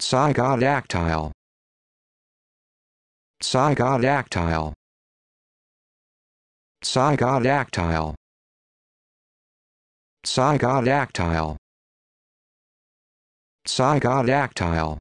Psychodactyl Psychodactyl Psychodactyl Psychodactyl Psychodactyl